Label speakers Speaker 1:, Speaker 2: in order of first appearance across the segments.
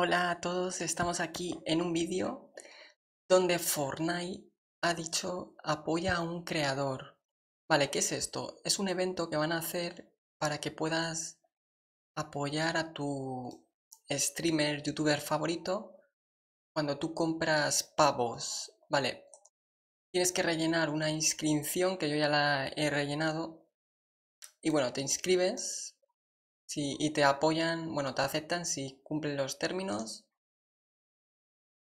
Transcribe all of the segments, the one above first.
Speaker 1: Hola a todos, estamos aquí en un vídeo donde Fortnite ha dicho apoya a un creador. Vale, ¿qué es esto? Es un evento que van a hacer para que puedas apoyar a tu streamer, youtuber favorito cuando tú compras pavos. Vale, tienes que rellenar una inscripción que yo ya la he rellenado. Y bueno, te inscribes si y te apoyan, bueno, te aceptan si cumplen los términos.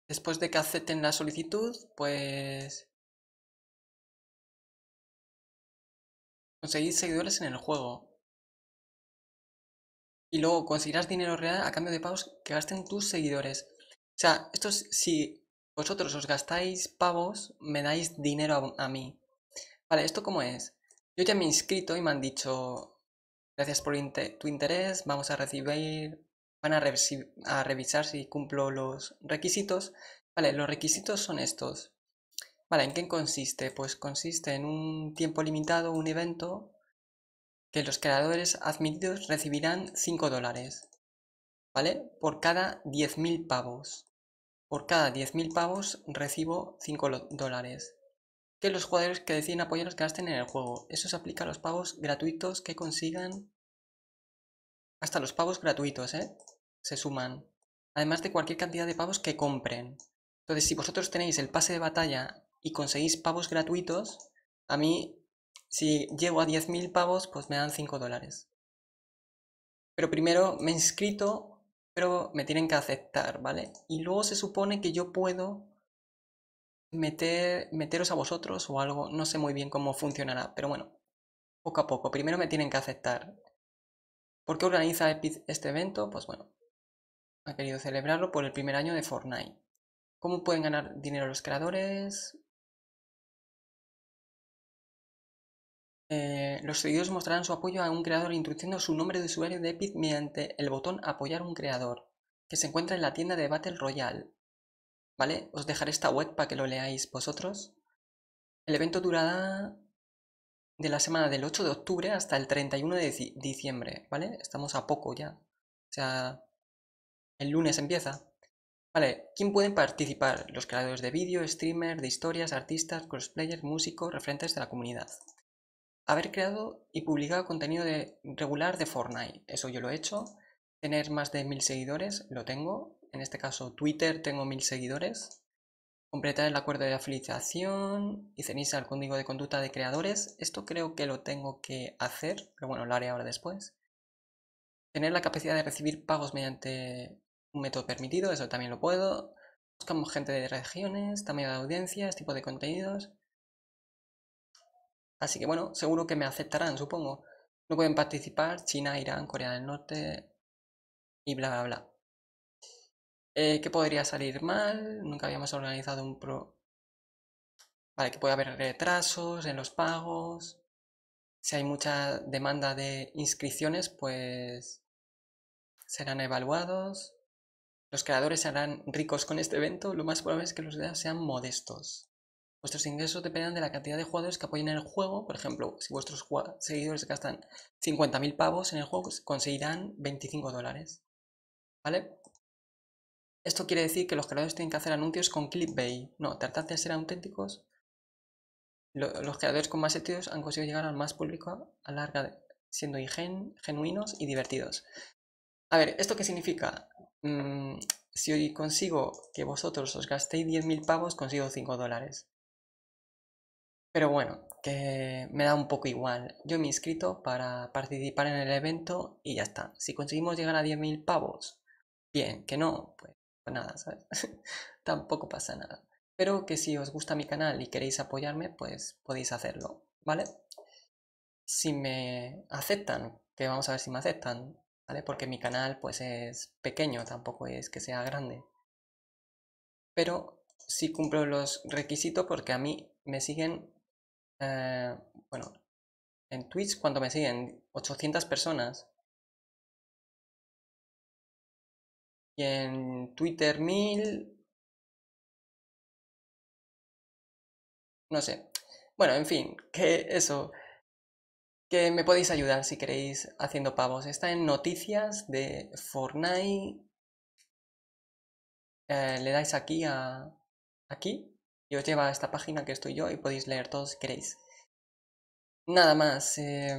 Speaker 1: Después de que acepten la solicitud, pues conseguís seguidores en el juego. Y luego conseguirás dinero real a cambio de pavos que gasten tus seguidores. O sea, esto es, si vosotros os gastáis pavos, me dais dinero a, a, mí. Vale, ¿esto cómo es? Yo ya me he inscrito y me han dicho, Gracias por tu interés. Vamos a recibir, van a, revisar si cumplo los requisitos. Vale, los requisitos son estos. Vale, ¿en qué consiste? Pues consiste en un tiempo limitado, un evento, que los creadores admitidos recibirán 5 dólares. ¿Vale? Por cada 10.000 pavos. Por cada 10.000 pavos recibo 5 dólares que los jugadores que deciden los gasten en el juego. Eso se aplica a los pavos gratuitos que consigan... Hasta los pavos gratuitos, ¿eh? Se suman. Además de cualquier cantidad de pavos que compren. Entonces, si vosotros tenéis el pase de batalla y conseguís pavos gratuitos, a mí, si llego a 10.000 pavos, pues me dan 5 dólares. Pero primero me he inscrito, pero me tienen que aceptar, ¿vale? Y luego se supone que yo puedo meteros a vosotros o algo, no sé muy bien cómo funcionará, pero bueno, poco a poco. Primero me tienen que aceptar. ¿Por qué organiza Epic este evento? Pues bueno, ha querido celebrarlo por el primer año de Fortnite. ¿Cómo pueden ganar dinero los creadores? Eh, los seguidores mostrarán su apoyo a un creador introduciendo su nombre de usuario de Epic mediante el botón Apoyar un creador, que se encuentra en la tienda de Battle Royale. ¿vale? Os dejaré esta web para que lo leáis vosotros. El evento durará de la semana del 8 de octubre hasta el 31 de diciembre, ¿vale? Estamos a poco ya. O sea, el lunes empieza. Vale, ¿quién pueden participar? Los creadores de vídeo, streamers, de historias, artistas, cosplayers, músicos, referentes de la comunidad. Haber creado y publicado contenido regular de Fortnite, eso yo lo he hecho. Tener más de mil seguidores, lo tengo en este caso Twitter, tengo mil seguidores. Completar el acuerdo de afiliación y cenizar al código de conducta de creadores. Esto creo que lo tengo que hacer, pero bueno, lo haré ahora después. Tener la capacidad de recibir pagos mediante un método permitido, eso también lo puedo. Buscamos gente de regiones, también de audiencias, tipo de contenidos. Así que bueno, seguro que me aceptarán, supongo. No pueden participar China, Irán, Corea del Norte y bla bla bla. Eh, ¿Qué podría salir mal? Nunca habíamos organizado un pro... Vale, que puede haber retrasos en los pagos. Si hay mucha demanda de inscripciones, pues serán evaluados. Los creadores serán ricos con este evento. Lo más probable es que los creadores sean modestos. Vuestros ingresos dependen de la cantidad de jugadores que apoyen el juego. Por ejemplo, si vuestros seguidores gastan 50.000 pavos en el juego, pues conseguirán 25 dólares. ¿Vale? Esto quiere decir que los creadores tienen que hacer anuncios con Clipbay. No, tratar de ser auténticos. los creadores con más étios han conseguido llegar al más público a larga, siendo ingen, genuinos y divertidos. A ver, ¿esto qué significa? Mm, si hoy consigo que vosotros os gastéis 10.000 pavos, consigo 5 dólares. Pero bueno, que me da un poco igual. Yo me he inscrito para participar en el evento y ya está. Si conseguimos llegar a 10.000 pavos, bien, que no, pues pues nada, ¿sabes? Tampoco pasa nada. Pero que si os gusta mi canal y queréis apoyarme, pues podéis hacerlo, ¿vale? Si me aceptan, que vamos a ver si me aceptan, ¿vale? Porque mi canal pues es pequeño, tampoco es que sea grande. Pero si cumplo los requisitos porque a mí me siguen, eh, bueno, en Twitch cuando me siguen 800 personas, Y en Twitter 1000. No sé. Bueno, en fin, que eso. Que me podéis ayudar si queréis haciendo pavos. Está en noticias de Fortnite. Eh, le dais aquí a. Aquí. Y os lleva a esta página que estoy yo y podéis leer todo si queréis. Nada más. Eh,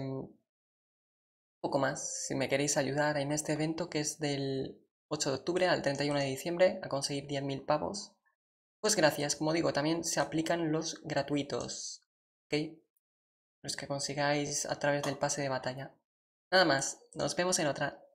Speaker 1: poco más. Si me queréis ayudar en este evento que es del 8 de octubre al 31 de diciembre a conseguir 10.000 pavos. Pues gracias, como digo, también se aplican los gratuitos, ¿ok? Los que consigáis a través del pase de batalla. Nada más, nos vemos en otra.